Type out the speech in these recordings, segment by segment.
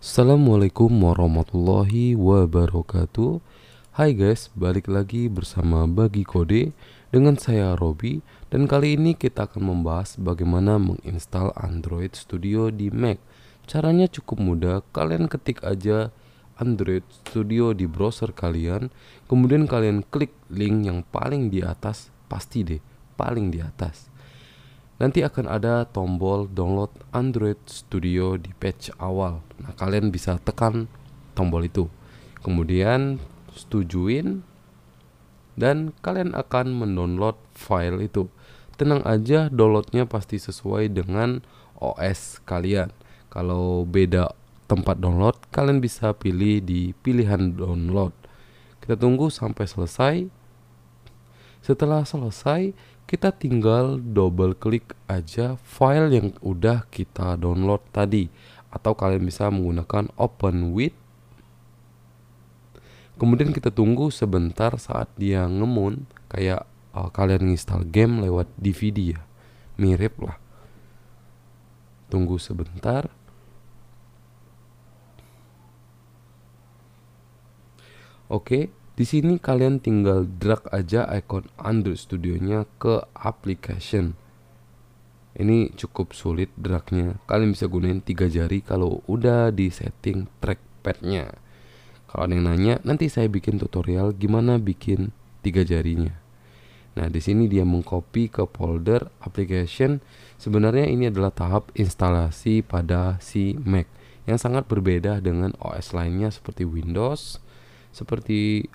Assalamualaikum warahmatullahi wabarakatuh Hai guys, balik lagi bersama Bagi Kode dengan saya Robi Dan kali ini kita akan membahas bagaimana menginstal Android Studio di Mac Caranya cukup mudah, kalian ketik aja Android Studio di browser kalian Kemudian kalian klik link yang paling di atas, pasti deh, paling di atas Nanti akan ada tombol download Android Studio di patch awal. Nah, kalian bisa tekan tombol itu. Kemudian setujuin dan kalian akan mendownload file itu. Tenang aja, downloadnya pasti sesuai dengan OS kalian. Kalau beda tempat download, kalian bisa pilih di pilihan download. Kita tunggu sampai selesai. Setelah selesai, kita tinggal double klik aja file yang udah kita download tadi atau kalian bisa menggunakan open with kemudian kita tunggu sebentar saat dia ngemun kayak uh, kalian install game lewat DVD ya mirip lah tunggu sebentar oke okay. Di sini kalian tinggal drag aja icon Android Studio-nya ke application. Ini cukup sulit dragnya. Kalian bisa gunain tiga jari kalau udah di setting trackpad-nya. Kalau ada yang nanya, nanti saya bikin tutorial gimana bikin tiga jarinya. Nah, di sini dia mengcopy ke folder application. Sebenarnya ini adalah tahap instalasi pada si Mac yang sangat berbeda dengan OS lainnya seperti Windows, seperti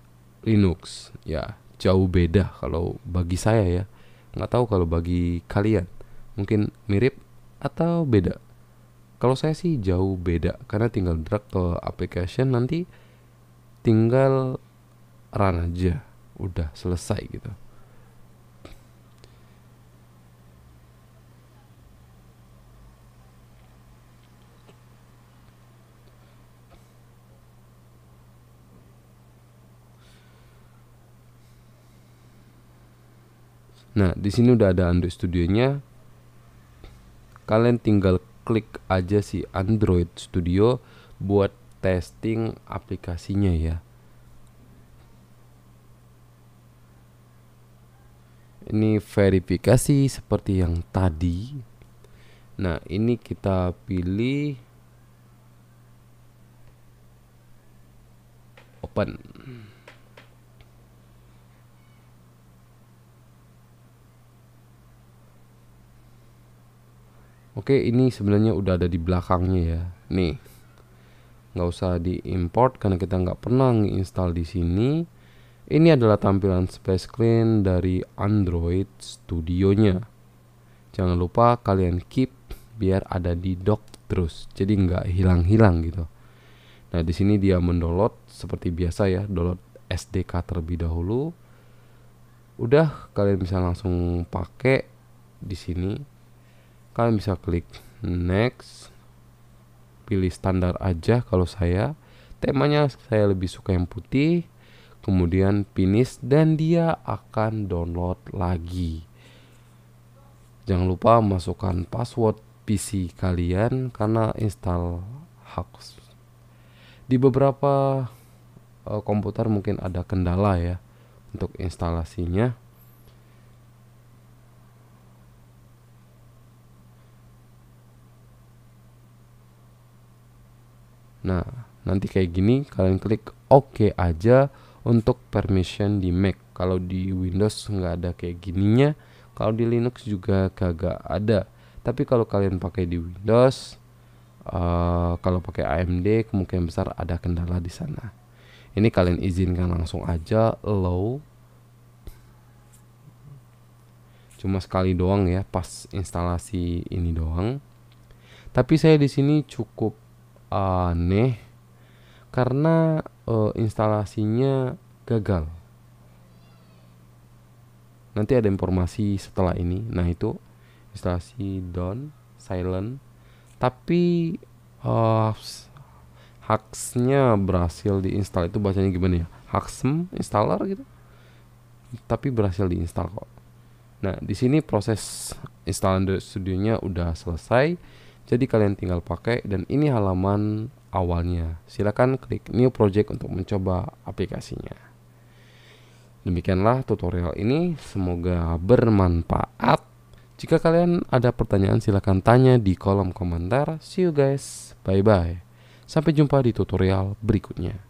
Linux ya jauh beda kalau bagi saya ya nggak tahu kalau bagi kalian mungkin mirip atau beda kalau saya sih jauh beda karena tinggal drag ke application nanti tinggal run aja udah selesai gitu Nah, di sini udah ada Android Studio-nya. Kalian tinggal klik aja si Android Studio buat testing aplikasinya ya. Ini verifikasi seperti yang tadi. Nah, ini kita pilih open. Oke, ini sebenarnya udah ada di belakangnya ya. Nih, nggak usah diimport karena kita nggak pernah nginstal di sini. Ini adalah tampilan space clean dari Android Studionya. Jangan lupa kalian keep biar ada di dock terus, jadi nggak hilang-hilang gitu. Nah di sini dia mendownload seperti biasa ya, download SDK terlebih dahulu. Udah kalian bisa langsung pakai di sini kalian bisa klik next pilih standar aja kalau saya temanya saya lebih suka yang putih kemudian finish dan dia akan download lagi jangan lupa masukkan password PC kalian karena install hoax di beberapa eh, komputer mungkin ada kendala ya untuk instalasinya Nah, nanti kayak gini kalian klik OK aja untuk permission di Mac. Kalau di Windows nggak ada kayak gininya, kalau di Linux juga kagak ada. Tapi kalau kalian pakai di Windows, uh, kalau pakai AMD kemungkinan besar ada kendala di sana. Ini kalian izinkan langsung aja low. Cuma sekali doang ya pas instalasi ini doang. Tapi saya di sini cukup aneh karena uh, instalasinya gagal. Nanti ada informasi setelah ini. Nah, itu instalasi down, silent. Tapi uh, eh, hacksnya berhasil diinstal. Itu bacanya gimana ya? Haksem installer gitu. Tapi berhasil diinstal kok. Nah, di sini proses instalan studionya udah selesai jadi kalian tinggal pakai dan ini halaman awalnya. Silakan klik new project untuk mencoba aplikasinya. Demikianlah tutorial ini, semoga bermanfaat. Jika kalian ada pertanyaan silakan tanya di kolom komentar. See you guys. Bye bye. Sampai jumpa di tutorial berikutnya.